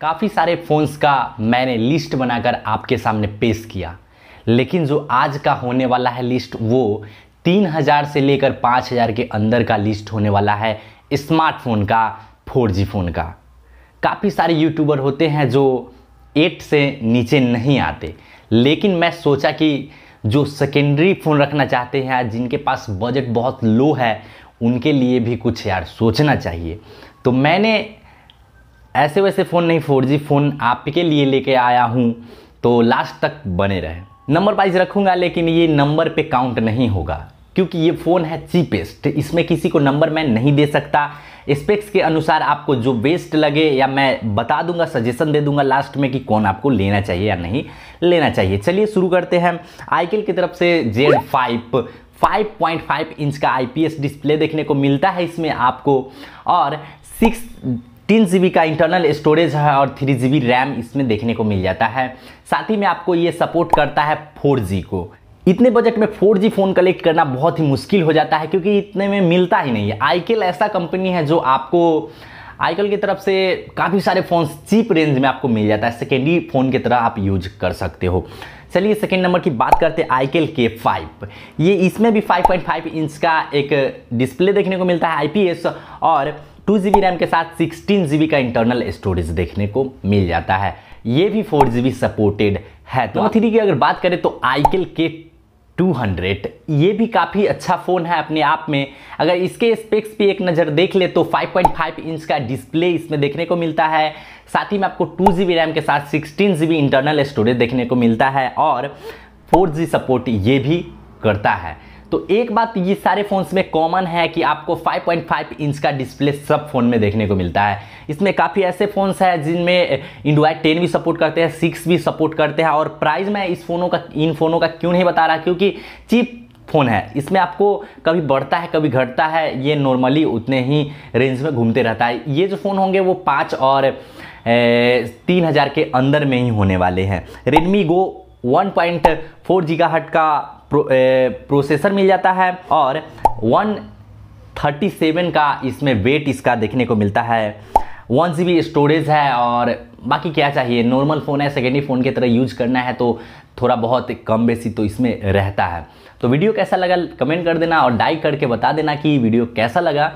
काफ़ी सारे फ़ोन्स का मैंने लिस्ट बनाकर आपके सामने पेश किया लेकिन जो आज का होने वाला है लिस्ट वो तीन हज़ार से लेकर पाँच हज़ार के अंदर का लिस्ट होने वाला है स्मार्टफोन का फोर जी फ़ोन का काफ़ी सारे यूट्यूबर होते हैं जो एट से नीचे नहीं आते लेकिन मैं सोचा कि जो सेकेंडरी फ़ोन रखना चाहते हैं जिनके पास बजट बहुत लो है उनके लिए भी कुछ यार सोचना चाहिए तो मैंने ऐसे वैसे फ़ोन नहीं फोर जी फ़ोन आपके लिए लेके आया हूँ तो लास्ट तक बने रहे नंबर वाइज रखूँगा लेकिन ये नंबर पे काउंट नहीं होगा क्योंकि ये फ़ोन है चीपेस्ट इसमें किसी को नंबर मैं नहीं दे सकता स्पेक्स के अनुसार आपको जो बेस्ट लगे या मैं बता दूंगा सजेशन दे दूंगा लास्ट में कि कौन आपको लेना चाहिए या नहीं लेना चाहिए चलिए शुरू करते हैं आईकेल की तरफ से जेड फाइव 5.5 इंच का आई डिस्प्ले देखने को मिलता है इसमें आपको और सिक्स तीन जी का इंटरनल स्टोरेज है और थ्री जी रैम इसमें देखने को मिल जाता है साथ ही में आपको ये सपोर्ट करता है फोर को इतने बजट में 4G फ़ोन कलेक्ट करना बहुत ही मुश्किल हो जाता है क्योंकि इतने में मिलता ही नहीं है आईकेल ऐसा कंपनी है जो आपको आईकेल की तरफ से काफ़ी सारे फ़ोन चीप रेंज में आपको मिल जाता है सेकेंडरी फ़ोन की तरह आप यूज कर सकते हो चलिए सेकेंड नंबर की बात करते हैं आईकेल के फाइव ये इसमें भी 5.5 इंच का एक डिस्प्ले देखने को मिलता है आईपीएस और टू जी रैम के साथ सिक्सटीन जी का इंटरनल स्टोरेज देखने को मिल जाता है ये भी फोर जी सपोर्टेड है तो थ्री की अगर बात करें तो आईकेल के 200 ये भी काफ़ी अच्छा फ़ोन है अपने आप में अगर इसके स्पेक्स पे एक नज़र देख ले तो 5.5 इंच का डिस्प्ले इसमें देखने को मिलता है साथ ही में आपको टू जी रैम के साथ सिक्सटीन जी इंटरनल स्टोरेज देखने को मिलता है और फोर जी सपोर्ट ये भी करता है तो एक बात ये सारे फ़ोन्स में कॉमन है कि आपको 5.5 इंच का डिस्प्ले सब फ़ोन में देखने को मिलता है इसमें काफ़ी ऐसे फ़ोन्स हैं जिनमें एंड्रॉयड eh, टेन भी सपोर्ट करते हैं सिक्स भी सपोर्ट करते हैं और प्राइस मैं इस फ़ोनों का इन फ़ोनों का क्यों नहीं बता रहा क्योंकि चीप फ़ोन है इसमें आपको कभी बढ़ता है कभी घटता है ये नॉर्मली उतने ही रेंज में घूमते रहता है ये जो फ़ोन होंगे वो पाँच और ए, eh, तीन हज़ार के अंदर में ही होने वाले हैं Redmi Go one point four gigahertz का प्रो, ए, प्रोसेसर मिल जाता है और 137 का इसमें वेट इसका देखने को मिलता है वन जी स्टोरेज है और बाकी क्या चाहिए नॉर्मल फ़ोन है सेकेंडरी फ़ोन की तरह यूज करना है तो थोड़ा बहुत कम बेसी तो इसमें रहता है तो वीडियो कैसा लगा कमेंट कर देना और डाई करके बता देना कि वीडियो कैसा लगा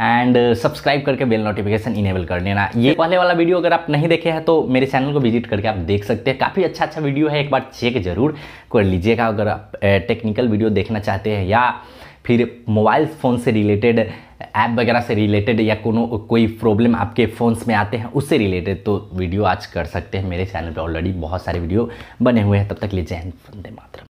एंड सब्सक्राइब uh, करके बेल नोटिफिकेशन इनेबल कर लेना ये पहले वाला वीडियो अगर आप नहीं देखे हैं तो मेरे चैनल को विजिट करके आप देख सकते हैं काफ़ी अच्छा अच्छा वीडियो है एक बार चेक जरूर कर लीजिएगा अगर आप टेक्निकल uh, वीडियो देखना चाहते हैं या फिर मोबाइल फ़ोन से रिलेटेड ऐप वगैरह से रिलेटेड या कोनो कोई प्रॉब्लम आपके फ़ोन्स में आते हैं उससे रिलेटेड तो वीडियो आज कर सकते हैं मेरे चैनल पे ऑलरेडी बहुत सारे वीडियो बने हुए हैं तब तक लीजिए वंदे मातरम